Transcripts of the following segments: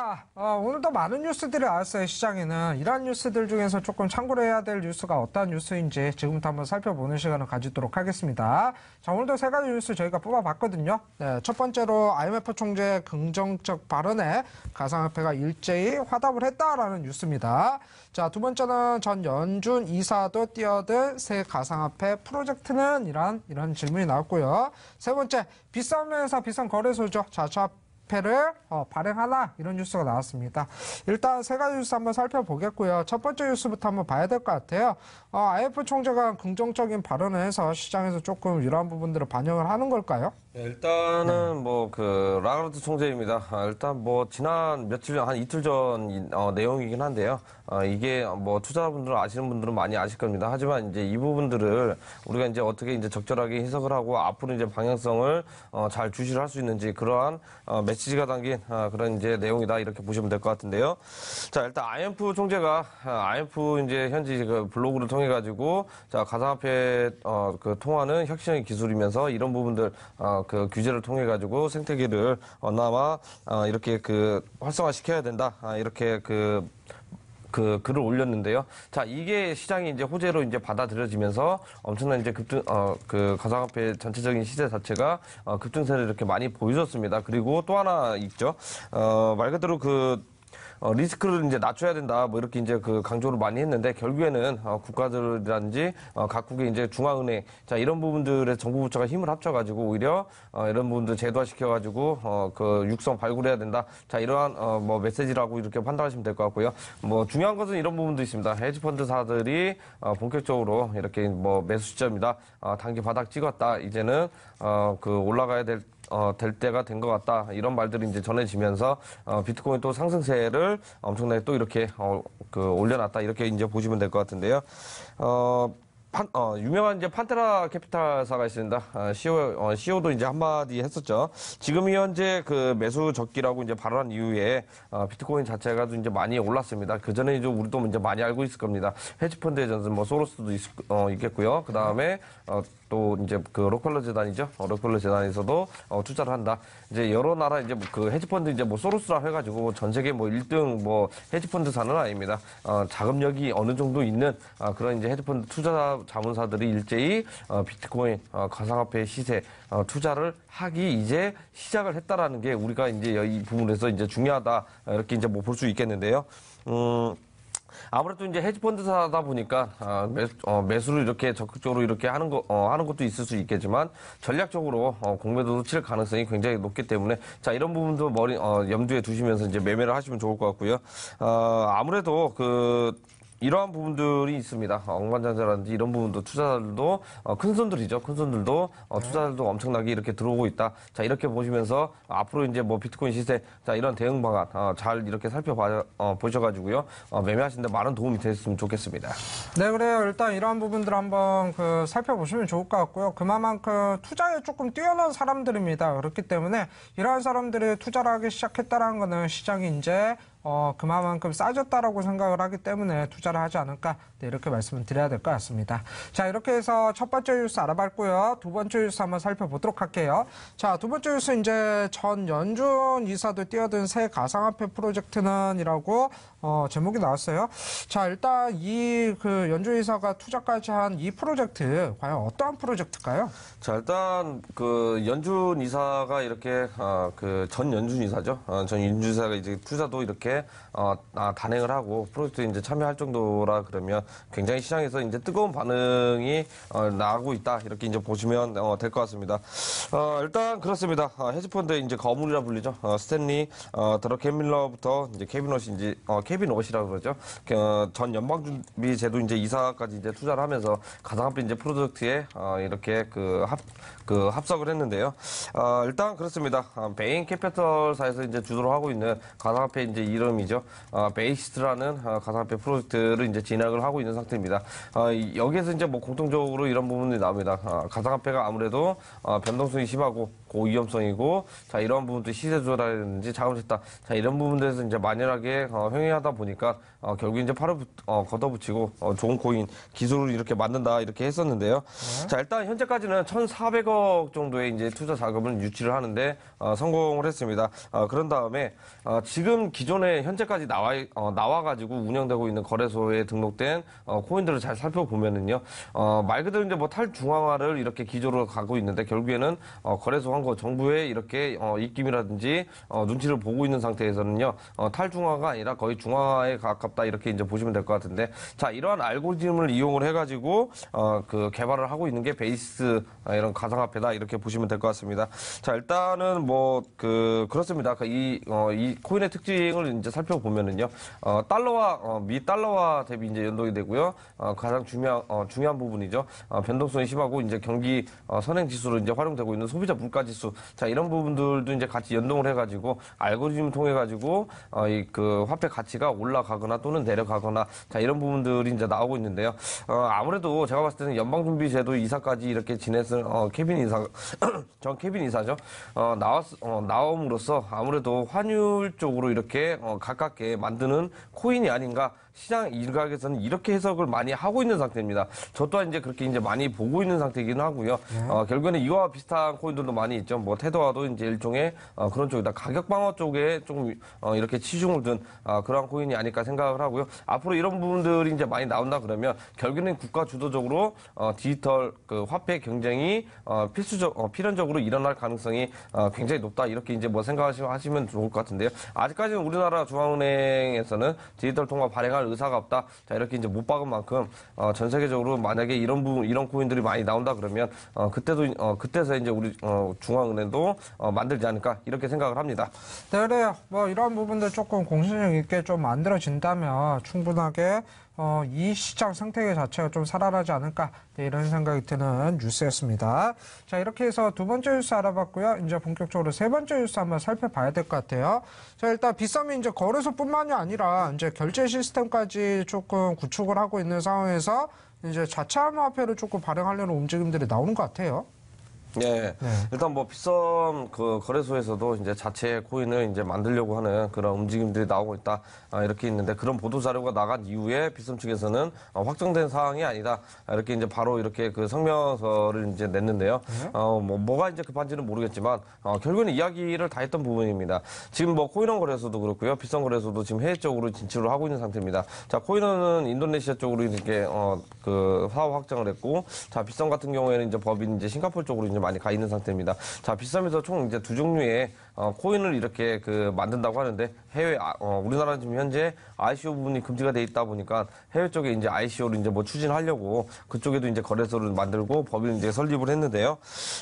자, 어, 오늘도 많은 뉴스들이 나왔어요, 시장에는. 이러한 뉴스들 중에서 조금 참고를 해야 될 뉴스가 어떠한 뉴스인지 지금부터 한번 살펴보는 시간을 가지도록 하겠습니다. 자, 오늘도 세 가지 뉴스 저희가 뽑아봤거든요. 네, 첫 번째로 IMF 총재 의 긍정적 발언에 가상화폐가 일제히 화답을 했다라는 뉴스입니다. 자, 두 번째는 전 연준 이사도 뛰어든 새 가상화폐 프로젝트는 이런, 이런 질문이 나왔고요. 세 번째, 비싼 회사, 비싼 거래소죠. 자차 화폐를 어, 발행하라 이런 뉴스가 나왔습니다. 일단 세 가지 뉴스 한번 살펴보겠고요. 첫 번째 뉴스부터 한번 봐야 될 것 같아요. 어, IF 총재가 긍정적인 발언을 해서 시장에서 조금 이러한 부분들을 반영을 하는 걸까요? 예, 일단은 뭐 그 라그르트 총재입니다. 아, 일단 뭐 지난 며칠 전한 이틀 전 어, 내용이긴 한데요. 어, 이게 뭐 투자자분들 아시는 분들은 많이 아실 겁니다. 하지만 이제 이 부분들을 우리가 이제 어떻게 이제 적절하게 해석을 하고 앞으로 이제 방향성을 어, 잘 주시를 할 수 있는지 그러한 어, 메시지가 담긴 어, 그런 이제 내용이다 이렇게 보시면 될 것 같은데요. 자 일단 IMF 총재가 IMF 어, 이제 현지 그 블로그를 통해 가지고 자 가상화폐 어, 그 통화는 혁신의 기술이면서 이런 부분들 어, 그 규제를 통해 가지고 생태계를 언어와 어, 이렇게 그 활성화 시켜야 된다. 아, 이렇게 그그 그 글을 올렸는데요. 자, 이게 시장이 이제 호재로 이제 받아들여지면서 엄청난 이제 급등 어그 가상화폐 전체적인 시세 자체가 어 급등세를 이렇게 많이 보여줬습니다. 그리고 또 하나 있죠. 어말 그대로 그 어, 리스크를 이제 낮춰야 된다 뭐 이렇게 이제 그 강조를 많이 했는데 결국에는 어, 국가들이라든지 어, 각국의 이제 중앙은행 자 이런 부분들에 정부 부처가 힘을 합쳐가지고 오히려 어, 이런 부분들 제도화시켜가지고 어, 그 육성 발굴해야 된다 자 이러한 어, 뭐 메시지라고 이렇게 판단하시면 될 것 같고요 뭐 중요한 것은 이런 부분도 있습니다 헤지펀드사들이 어, 본격적으로 이렇게 뭐 매수 시점이다 어, 단기 바닥 찍었다 이제는 어, 그 올라가야 될 어, 될 때가 된 것 같다 이런 말들이 이제 전해지면서 어, 비트코인 또 상승세를 엄청나게 또 이렇게 어, 그 올려놨다 이렇게 이제 보시면 될 것 같은데요. 어, 판, 어, 유명한 이제 판테라 캐피탈사가 있습니다. 아, CEO, 어, CEO도 이제 한마디 했었죠. 지금 현재 그 매수 적기라고 이제 발언한 이후에 어, 비트코인 자체가 이제 많이 올랐습니다. 그 전에 이제 우리도 이제 많이 알고 있을 겁니다. 헤지펀드에 전뭐 소로스도 있, 어, 있겠고요. 그 다음에 어, 또 이제 그로컬러 재단이죠. 어, 록펠러 재단에서도 어, 투자를 한다. 이제 여러 나라 이제 뭐 그 헤지펀드 이제 뭐 소로스라 해가지고 뭐 전 세계 뭐 1등 뭐 헤지펀드사는 아닙니다. 어, 자금력이 어느 정도 있는 어, 그런 이제 헤지펀드 투자 자문사들이 일제히 어, 비트코인 어, 가상화폐 시세 어, 투자를 하기 이제 시작을 했다라는 게 우리가 이제 이 부분에서 이제 중요하다 이렇게 이제 뭐 볼 수 있겠는데요. 음. 아무래도 이제 헤지펀드사다 보니까 아, 매, 어, 매수를 이렇게 적극적으로 이렇게 하는 거 어, 하는 것도 있을 수 있겠지만 전략적으로 어, 공매도도 칠 가능성이 굉장히 높기 때문에 자 이런 부분도 머리 어, 염두에 두시면서 이제 매매를 하시면 좋을 것 같고요. 어, 아무래도 그 이러한 부분들이 있습니다. 어, 엉만자자라든지 이런 부분도 투자자들도 어, 큰 손들이죠. 큰 손들도 어, 네. 투자자들도 엄청나게 이렇게 들어오고 있다. 자 이렇게 보시면서 앞으로 이제 뭐 비트코인 시세 자 이런 대응 방안 잘 이렇게 살펴봐 보셔가지고요 매매하시는데 많은 도움이 됐으면 좋겠습니다. 네 그래요. 일단 이러한 부분들 한번 그 살펴보시면 좋을 것 같고요. 그만큼 투자에 조금 뛰어난 사람들입니다. 그렇기 때문에 이러한 사람들이 투자를 하기 시작했다라는 것은 시장이 이제 어, 그만큼 싸졌다라고 생각을 하기 때문에 투자를 하지 않을까 네, 이렇게 말씀을 드려야 될 것 같습니다. 자 이렇게 해서 첫 번째 뉴스 알아봤고요. 두 번째 뉴스 한번 살펴보도록 할게요. 자 두 번째 뉴스 이제 전 연준 이사도 뛰어든 새 가상화폐 프로젝트는이라고 어, 제목이 나왔어요. 자 일단 이 그 연준 이사가 투자까지 한 이 프로젝트 과연 어떠한 프로젝트일까요? 자 일단 그 연준 이사가 이렇게 아, 어, 그전 연준 이사죠. 아, 전 연준 이사가 이제 투자도 이렇게 이렇게 어, 아, 단행을 하고 프로젝트 이제 참여할 정도라 그러면 굉장히 시장에서 이제 뜨거운 반응이 어, 나고 있다 이렇게 이제 보시면 어, 될 것 같습니다. 어, 일단 그렇습니다. 어, 헤지펀드 이제 거물이라 불리죠. 어, 스탠리, 어, 드러 캔밀러부터 이제 케빈 오시 이 어, 케빈 오시라고 그러죠. 그, 어, 전 연방준비제도 이제 이사까지 이제 투자를 하면서 가상화폐 이제 프로젝트에 어, 이렇게 그합그 그 합석을 했는데요. 어, 일단 그렇습니다. 어, 베인 캐피털사에서 이제 주도를 하고 있는 가상화폐 이제 이 이름이죠. 어, 베이스라는 어, 가상화폐 프로젝트를 이제 진행을 하고 있는 상태입니다. 어, 여기에서 이제 뭐 공통적으로 이런 부분이 나옵니다. 어, 가상화폐가 아무래도 어, 변동성이 심하고 고위험성이고 자 이런 부분도 시세 조달이라든지 자금 적다 자 이런 부분들에서 이제 만연하게 어, 횡행하다 보니까 어, 결국 이제 팔을 어, 걷어붙이고 어, 좋은 코인 기술을 이렇게 만든다 이렇게 했었는데요. 네. 자 일단 현재까지는 1,400억 정도의 이제 투자 자금을 유치를 하는데 어, 성공을 했습니다. 어, 그런 다음에 어, 지금 기존에 현재까지 나와 어, 나와가지고 운영되고 있는 거래소에 등록된 어, 코인들을 잘 살펴보면은요 어, 말 그대로 이제 뭐 탈중앙화를 이렇게 기조로 가고 있는데 결국에는 어, 거래소 선거 정부의 이렇게 어, 입김이라든지 어, 눈치를 보고 있는 상태에서는요 어, 탈중화가 아니라 거의 중화에 가깝다 이렇게 이제 보시면 될 것 같은데 자 이러한 알고리즘을 이용을 해가지고 어, 그 개발을 하고 있는 게 베이스 아, 이런 가상화폐다 이렇게 보시면 될 것 같습니다. 자 일단은 뭐 그 그렇습니다. 이이 그 어, 이 코인의 특징을 이제 살펴보면은요 어, 달러와 어, 미 달러와 대비 이제 연동이 되고요 어, 가장 중요한 어, 중요한 부분이죠 어, 변동성이 심하고 이제 경기 어, 선행 지수로 이제 활용되고 있는 소비자 물까지 지수 자 이런 부분들도 이제 같이 연동을 해가지고 알고리즘 을 통해 가지고 어, 이그 화폐 가치가 올라가거나 또는 내려가거나 자 이런 부분들이 이제 나오고 있는데요. 어, 아무래도 제가 봤을 때는 연방준비제도 이사까지 이렇게 지냈을 어, 케빈 이사 전 케빈 이사죠 어, 나왔 어, 나옴으로써 아무래도 환율 쪽으로 이렇게 어, 가깝게 만드는 코인이 아닌가. 시장 일각에서는 이렇게 해석을 많이 하고 있는 상태입니다. 저 또한 이제 그렇게 이제 많이 보고 있는 상태이기는 하고요. 네. 어, 결국에는 이와 비슷한 코인들도 많이 있죠. 뭐 테더와도 이제 일종의 어, 그런 쪽이다. 가격 방어 쪽에 조금 어, 이렇게 치중을 둔 어, 그러한 코인이 아닐까 생각을 하고요. 앞으로 이런 부분들이 이제 많이 나온다 그러면 결국에는 국가 주도적으로 어, 디지털 그 화폐 경쟁이 어, 필수적 어, 필연적으로 일어날 가능성이 어, 굉장히 높다 이렇게 이제 뭐 생각하시면 좋을 것 같은데요. 아직까지는 우리나라 중앙은행에서는 디지털 통화 발행할 의사가 없다. 자 이렇게 이제 못 박은 만큼 어, 전 세계적으로 만약에 이런 부분 이런 코인들이 많이 나온다 그러면 어, 그때도 어, 그때서 이제 우리 어, 중 중앙은행도 어, 만들지 않을까 이렇게 생각을 합니다. 네, 그뭐 이런 부분들 조금 공신력 있게 좀 만들어진다면 충분하게 어, 이 시장 생태계 자체가 좀 살아나지 않을까 네, 이런 생각이 드는 뉴스였습니다. 자 이렇게 해서 두 번째 뉴스 알아봤고요. 이제 본격적으로 세 번째 뉴스 한번 살펴봐야 될 것 같아요. 자 일단 비싸이 이제 거래소뿐만이 아니라 이제 결제 시스템까지 조금 구축을 하고 있는 상황에서 이제 자차 암호화폐를 조금 발행하려는 움직임들이 나오는 것 같아요. 예. 네. 일단 뭐 비썸 그 거래소에서도 이제 자체 코인을 이제 만들려고 하는 그런 움직임들이 나오고 있다. 아, 이렇게 있는데 그런 보도 자료가 나간 이후에 비썸 측에서는 어, 확정된 사항이 아니다. 아, 이렇게 이제 바로 이렇게 그 성명서를 이제 냈는데요. 네. 어, 뭐 뭐가 이제 급한지는 모르겠지만 어, 결국에는 이야기를 다 했던 부분입니다. 지금 뭐 코인원 거래소도 그렇고요. 비썸 거래소도 지금 해외 쪽으로 진출을 하고 있는 상태입니다. 자, 코인원은 인도네시아 쪽으로 이렇게 어, 그 사업 확장을 했고 자, 비썸 같은 경우에는 이제 법인 이제 싱가폴 쪽으로 이제 좀 많이 가 있는 상태입니다. 자, 비싸면서 총 이제 두 종류의 어, 코인을 이렇게 그 만든다고 하는데 해외 아, 어, 우리나라 지금 현재 ICO 부분이 금지가 돼 있다 보니까 해외 쪽에 이제 ICO를 이제 뭐 추진하려고 그쪽에도 이제 거래소를 만들고 법인 이제 설립을 했는데요.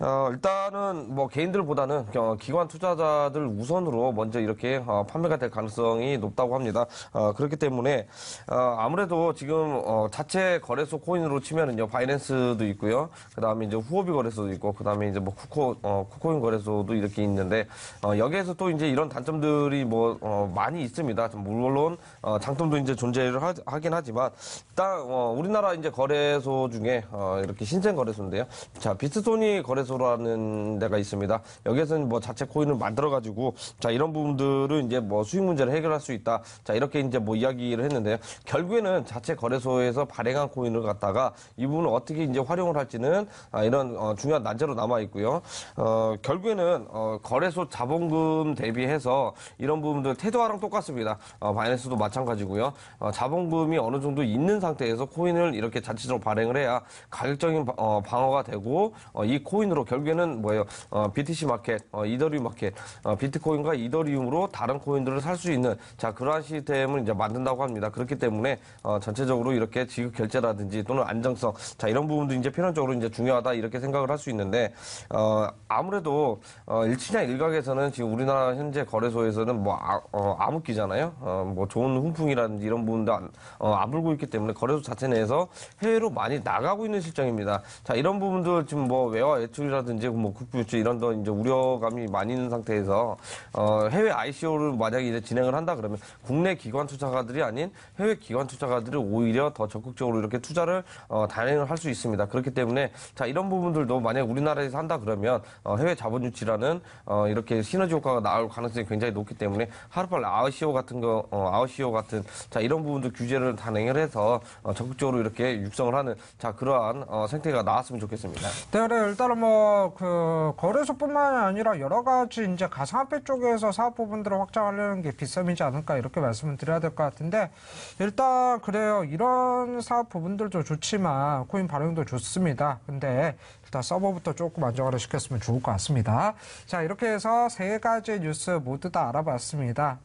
어, 일단은 뭐 개인들보다는 기관 투자자들 우선으로 먼저 이렇게 어, 판매가 될 가능성이 높다고 합니다. 어, 그렇기 때문에 어, 아무래도 지금 어, 자체 거래소 코인으로 치면은요 바이낸스도 있고요. 그다음에 이제 후오비 거래소도 있고 그다음에 이제 뭐 쿠코 어, 쿠코인 거래소도 이렇게 있는데 어, 여기에서 또 이제 이런 단점들이 뭐 어, 많이 있습니다. 물론 어, 장점도 이제 존재를 하, 긴 하지만 일단 어, 우리나라 이제 거래소 중에 어, 이렇게 신생 거래소인데요. 자 비트소니 거래소라는 데가 있습니다. 여기에서는 뭐 자체 코인을 만들어 가지고 자 이런 부분들을 이제 뭐 수익 문제를 해결할 수 있다. 자 이렇게 이제 뭐 이야기를 했는데요. 결국에는 자체 거래소에서 발행한 코인을 갖다가 이 부분을 어떻게 이제 활용을 할지는 아, 이런 어, 중요한 난제로 그대로 남아 있고요. 어, 결국에는 어, 거래소 자본금 대비해서 이런 부분들 태도화랑 똑같습니다. 어, 바이낸스도 마찬가지고요. 어, 자본금이 어느 정도 있는 상태에서 코인을 이렇게 자체적으로 발행을 해야 가격적인 어, 방어가 되고 어, 이 코인으로 결국에는 뭐예요? 어, BTC 마켓, 어, 이더리움 마켓, 어, 비트코인과 이더리움으로 다른 코인들을 살 수 있는 자 그러한 시스템을 이제 만든다고 합니다. 그렇기 때문에 어, 전체적으로 이렇게 지급 결제라든지 또는 안정성 자 이런 부분도 이제 필연적으로 이제 중요하다 이렇게 생각을 할 수 있는데. 있는데 어, 아무래도 어, 일치냐 일각에서는 지금 우리나라 현재 거래소에서는 뭐 아, 어, 암흑기잖아요. 어, 뭐 좋은 훈풍이라든지 이런 부분도 안, 어, 안 불고 있기 때문에 거래소 자체 내에서 해외로 많이 나가고 있는 실정입니다. 자 이런 부분도 지금 뭐 외화 예출이라든지 뭐 국부유출 이런 더 이제 우려감이 많이 있는 상태에서 어, 해외 ICO를 만약에 이제 진행을 한다 그러면 국내 기관 투자가들이 아닌 해외 기관 투자가들이 오히려 더 적극적으로 이렇게 투자를 어, 단행을 할 수 있습니다. 그렇기 때문에 자 이런 부분들도 만약 우리나라 우리나라에서 한다 그러면 어, 해외 자본 유치라는 어, 이렇게 시너지 효과가 나올 가능성이 굉장히 높기 때문에 하루빨리 아웃시오 같은 거 어, 아웃시오 같은 자 이런 부분도 규제를 단행을 해서 어, 적극적으로 이렇게 육성을 하는 자 그러한 어, 생태가 나왔으면 좋겠습니다. 네, 네 일단은 뭐 그 거래소뿐만 아니라 여러 가지 이제 가상화폐 쪽에서 사업 부분들을 확장하려는 게 비썸이지 않을까 이렇게 말씀을 드려야 될 것 같은데 일단 그래요 이런 사업 부분들도 좋지만 코인 반응도 좋습니다. 근데 일단 서버부터 조금 안정화를 시켰으면 좋을 것 같습니다. 자, 이렇게 해서 세 가지 뉴스 모두 다 알아봤습니다.